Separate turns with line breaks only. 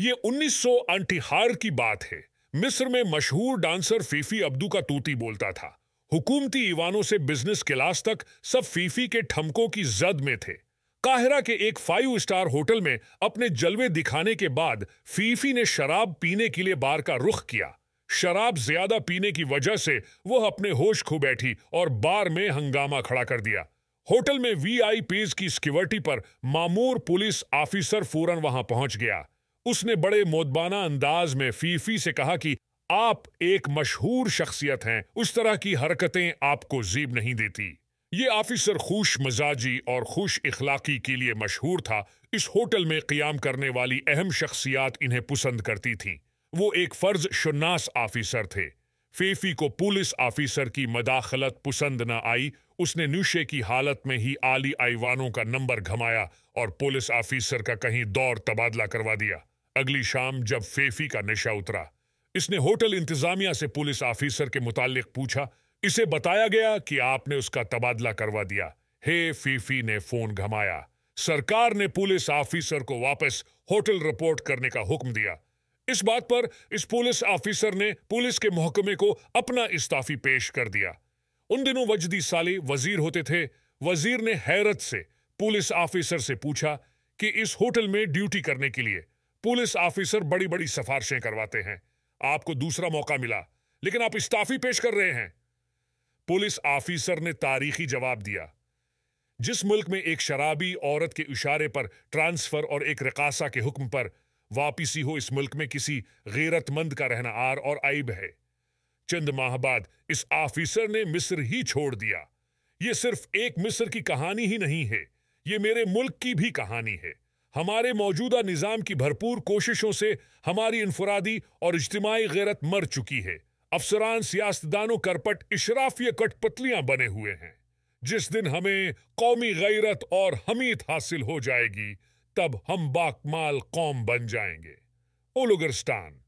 ये उन्नीस सौ की बात है मिस्र में मशहूर डांसर फीफी अब्दू का तूती बोलता था हुकूमती ईवानों से बिजनेस क्लास तक सब फीफी के ठमकों की जद में थे काहिरा के एक फाइव स्टार होटल में अपने जलवे दिखाने के बाद फीफी ने शराब पीने के लिए बार का रुख किया शराब ज्यादा पीने की वजह से वह अपने होश खो बैठी और बार में हंगामा खड़ा कर दिया होटल में वीआईपीज की सिक्योरिटी पर मामूर पुलिस ऑफिसर फौरन वहां पहुंच गया उसने बड़े मोदबाना अंदाज में फीफी से कहा कि आप एक मशहूर शख्सियत हैं उस तरह की हरकतें आपको जीब नहीं देती ये ऑफिसर खुश मजाजी और खुश इखलाकी के लिए मशहूर था इस होटल में क्याम करने वाली अहम शख्सियात इन्हें पसंद करती थीं वो एक फर्ज शनास ऑफिसर थे फेफी को पुलिस ऑफिसर की मदाखलत पसंद न आई उसने न्यूशे की हालत में ही आली आईवानों का नंबर घमाया और पुलिस ऑफिसर का कहीं दौर तबादला करवा दिया अगली शाम जब फेफी का नशा उतरा इसने होटल इंतजामिया से पुलिस ऑफिसर के मुतालिक पूछा इसे बताया गया कि आपने उसका तबादला करवा दिया हे फीफी ने फोन घमाया सरकार ने पुलिस ऑफिसर को वापस होटल रिपोर्ट करने का हुक्म दिया इस बात पर इस पुलिस ऑफिसर ने पुलिस के महकमे को अपना इस्ताफी पेश कर दिया उन दिनों वजदी साले वजीर होते थे वजीर ने हैरत से पुलिस ऑफिसर से पूछा कि इस होटल में ड्यूटी करने के लिए पुलिस ऑफिसर बड़ी बड़ी सिफारिशें करवाते हैं आपको दूसरा मौका मिला लेकिन आप इस्ताफी पेश कर रहे हैं पुलिस ऑफिसर ने तारीखी जवाब दिया जिस मुल्क में एक शराबी औरत के इशारे पर ट्रांसफर और एक रकासा के हुक्म पर वापसी हो इस मुल्क में किसी गैरतमंद का रहना आर और आइब है चंद माह बाद इस ऑफिसर ने मिस्र ही छोड़ दिया ये सिर्फ एक मिस्र की कहानी ही नहीं है ये मेरे मुल्क की भी कहानी है हमारे मौजूदा निज़ाम की भरपूर कोशिशों से हमारी इनफरादी और इज्तमाही गैरत मर चुकी है अफसरान सियासतदानों करपट इशराफिया कटपतलियां बने हुए हैं जिस दिन हमें कौमी गैरत और हमीत हासिल हो जाएगी तब हम बाकमाल कौम बन जाएंगे ओलोगरस्तान